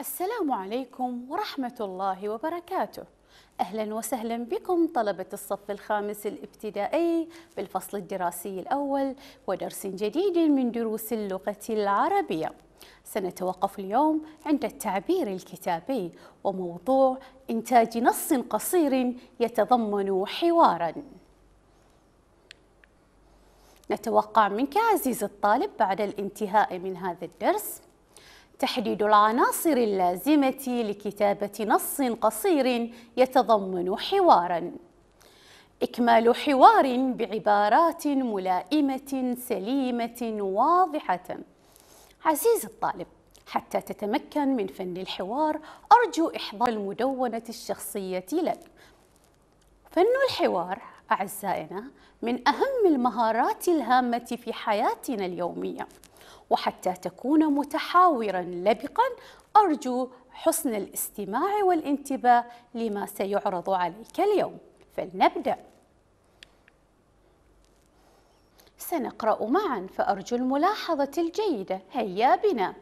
السلام عليكم ورحمة الله وبركاته أهلا وسهلا بكم طلبة الصف الخامس الابتدائي بالفصل الدراسي الأول ودرس جديد من دروس اللغة العربية سنتوقف اليوم عند التعبير الكتابي وموضوع إنتاج نص قصير يتضمن حواراً نتوقع منك عزيزي الطالب بعد الانتهاء من هذا الدرس تحديد العناصر اللازمة لكتابة نص قصير يتضمن حواراً إكمال حوار بعبارات ملائمة سليمة واضحة عزيزي الطالب حتى تتمكن من فن الحوار أرجو إحضار المدونة الشخصية لك فن الحوار أعزائنا من أهم المهارات الهامة في حياتنا اليومية وحتى تكون متحاورا لبقا أرجو حسن الاستماع والانتباه لما سيعرض عليك اليوم فلنبدأ سنقرأ معا فأرجو الملاحظة الجيدة هيا بنا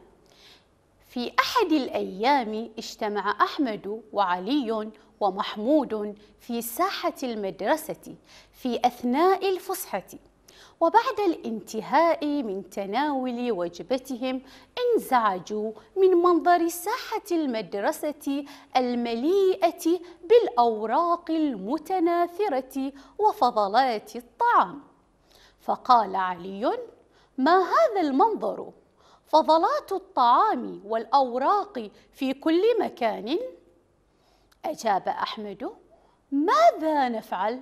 في أحد الأيام اجتمع أحمد وعلي ومحمود في ساحة المدرسة في أثناء الفسحة وبعد الانتهاء من تناول وجبتهم انزعجوا من منظر ساحة المدرسة المليئة بالأوراق المتناثرة وفضلات الطعام فقال علي ما هذا المنظر؟ فضلات الطعام والأوراق في كل مكان؟ أجاب أحمد ماذا نفعل؟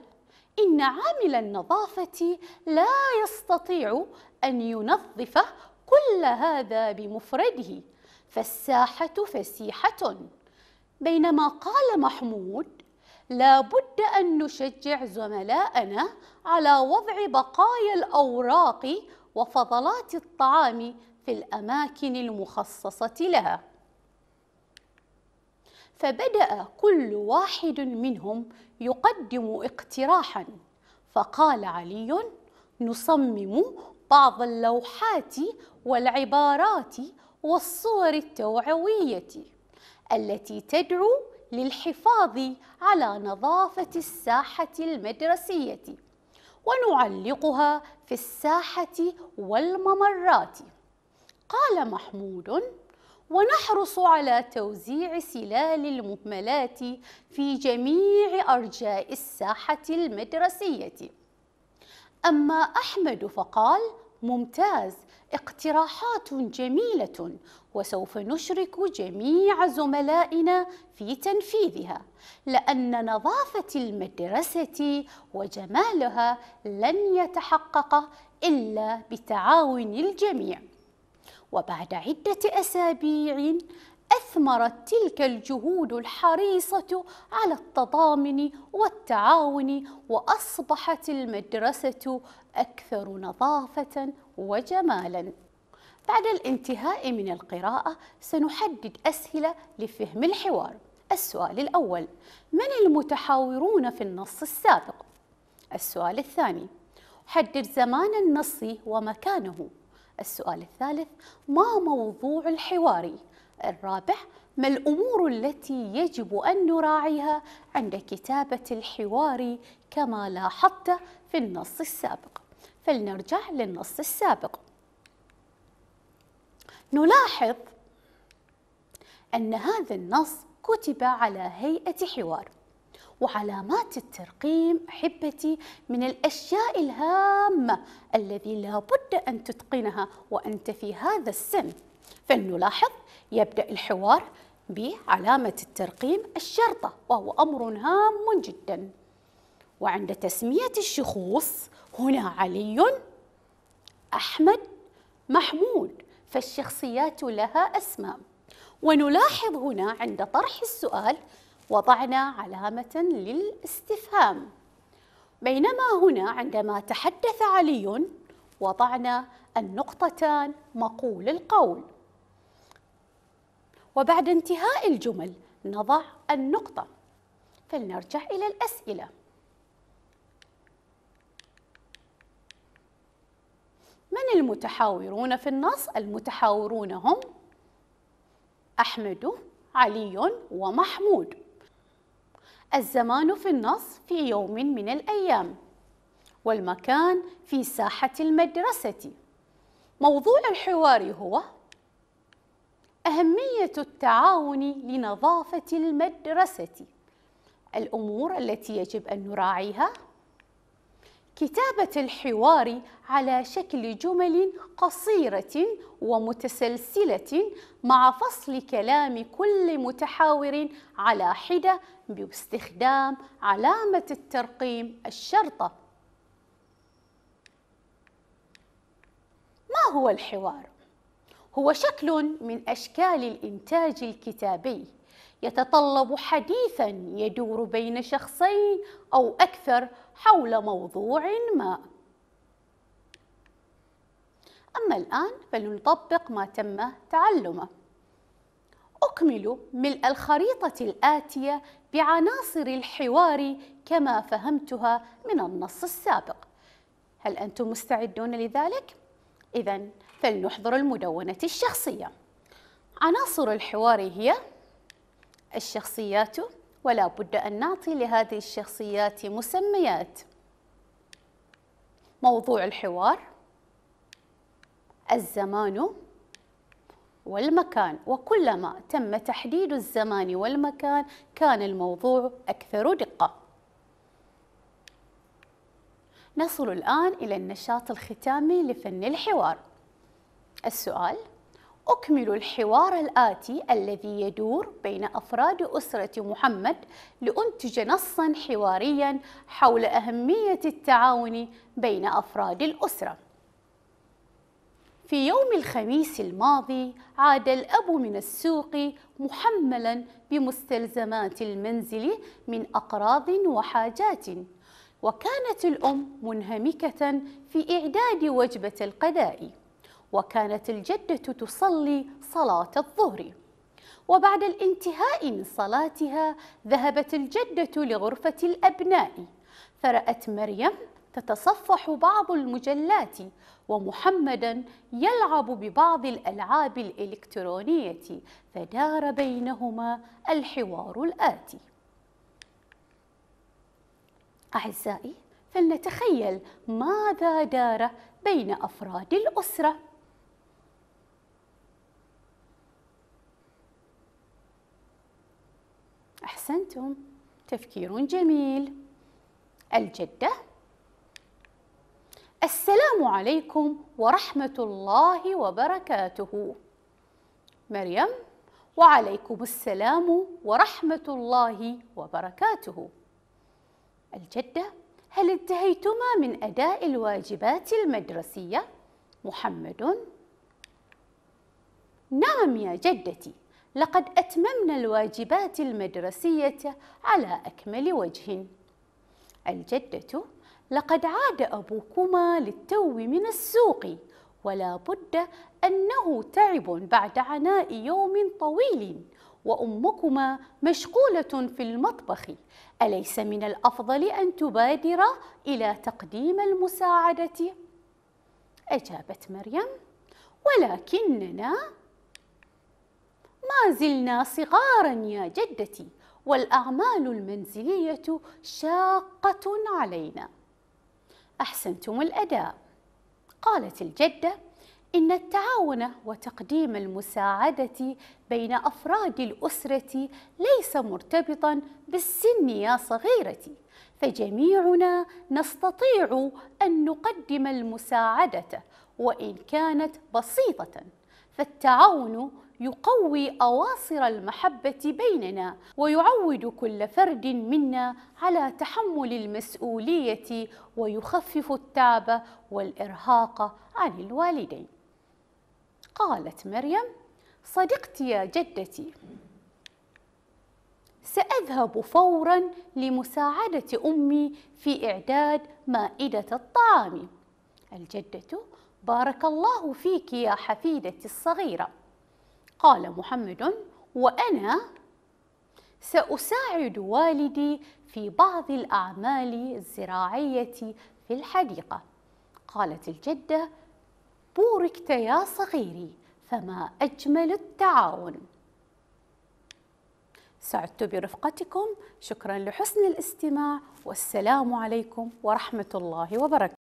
إن عامل النظافة لا يستطيع أن ينظف كل هذا بمفرده فالساحة فسيحة بينما قال محمود لا بد أن نشجع زملاءنا على وضع بقايا الأوراق وفضلات الطعام في الأماكن المخصصة لها فبدأ كل واحد منهم يقدم اقتراحا فقال علي نصمم بعض اللوحات والعبارات والصور التوعوية التي تدعو للحفاظ على نظافة الساحة المدرسية ونعلقها في الساحة والممرات قال محمود ونحرص على توزيع سلال المهملات في جميع أرجاء الساحة المدرسية أما أحمد فقال ممتاز اقتراحات جميلة وسوف نشرك جميع زملائنا في تنفيذها لأن نظافة المدرسة وجمالها لن يتحقق إلا بتعاون الجميع وبعد عدة أسابيع أثمرت تلك الجهود الحريصة على التضامن والتعاون وأصبحت المدرسة أكثر نظافة وجمالا بعد الانتهاء من القراءة سنحدد أسئلة لفهم الحوار السؤال الأول من المتحاورون في النص السابق؟ السؤال الثاني حدد زمان النص ومكانه السؤال الثالث ما موضوع الحوار؟ الرابح ما الأمور التي يجب أن نراعيها عند كتابة الحوار كما لاحظت في النص السابق فلنرجع للنص السابق نلاحظ أن هذا النص كتب على هيئة حوار وعلامات الترقيم احبتي من الاشياء الهامه الذي لابد ان تتقنها وانت في هذا السن فلنلاحظ يبدأ الحوار بعلامة الترقيم الشرطة وهو أمر هام جدا وعند تسمية الشخوص هنا علي أحمد محمود فالشخصيات لها أسماء ونلاحظ هنا عند طرح السؤال وضعنا علامة للاستفهام بينما هنا عندما تحدث علي وضعنا النقطتان مقول القول وبعد انتهاء الجمل نضع النقطة فلنرجع إلى الأسئلة من المتحاورون في النص؟ المتحاورون هم أحمد علي ومحمود الزمان في النص في يوم من الأيام والمكان في ساحة المدرسة موضوع الحوار هو أهمية التعاون لنظافة المدرسة الأمور التي يجب أن نراعيها كتابة الحوار على شكل جمل قصيرة ومتسلسلة مع فصل كلام كل متحاور على حدة باستخدام علامة الترقيم الشرطة ما هو الحوار؟ هو شكل من أشكال الإنتاج الكتابي يتطلب حديثا يدور بين شخصين أو أكثر حول موضوع ما أما الآن فلنطبق ما تم تعلمه أكمل ملء الخريطة الآتية بعناصر الحوار كما فهمتها من النص السابق هل أنتم مستعدون لذلك؟ إذا فلنحضر المدونة الشخصية عناصر الحوار هي الشخصيات ولا بد أن نعطي لهذه الشخصيات مسميات موضوع الحوار الزمان والمكان وكلما تم تحديد الزمان والمكان كان الموضوع أكثر دقة نصل الآن إلى النشاط الختامي لفن الحوار السؤال أكمل الحوار الآتي الذي يدور بين أفراد أسرة محمد لأنتج نصا حواريا حول أهمية التعاون بين أفراد الأسرة في يوم الخميس الماضي عاد الأب من السوق محملا بمستلزمات المنزل من أقراض وحاجات وكانت الأم منهمكة في إعداد وجبة القدائي وكانت الجدة تصلي صلاة الظهر وبعد الانتهاء من صلاتها ذهبت الجدة لغرفة الأبناء فرأت مريم تتصفح بعض المجلات ومحمدا يلعب ببعض الألعاب الإلكترونية فدار بينهما الحوار الآتي أعزائي فلنتخيل ماذا دار بين أفراد الأسرة أنتم تفكير جميل الجدة السلام عليكم ورحمة الله وبركاته مريم وعليكم السلام ورحمة الله وبركاته الجدة هل انتهيتما من أداء الواجبات المدرسية؟ محمد نعم يا جدتي لقد أتممنا الواجبات المدرسية على أكمل وجه الجدة لقد عاد أبوكما للتو من السوق ولا بد أنه تعب بعد عناء يوم طويل وأمكما مشغولة في المطبخ أليس من الأفضل أن تبادر إلى تقديم المساعدة؟ أجابت مريم ولكننا ما زلنا صغارا يا جدتي والأعمال المنزلية شاقة علينا أحسنتم الأداء قالت الجدة إن التعاون وتقديم المساعدة بين أفراد الأسرة ليس مرتبطا بالسن يا صغيرتي فجميعنا نستطيع أن نقدم المساعدة وإن كانت بسيطة فالتعاون يقوي اواصر المحبه بيننا ويعود كل فرد منا على تحمل المسؤوليه ويخفف التعب والارهاق عن الوالدين قالت مريم صدقت يا جدتي ساذهب فورا لمساعده امي في اعداد مائده الطعام الجده بارك الله فيك يا حفيدتي الصغيره قال محمد وأنا سأساعد والدي في بعض الأعمال الزراعية في الحديقة قالت الجدة بوركت يا صغيري فما أجمل التعاون سعدت برفقتكم شكرا لحسن الاستماع والسلام عليكم ورحمة الله وبركاته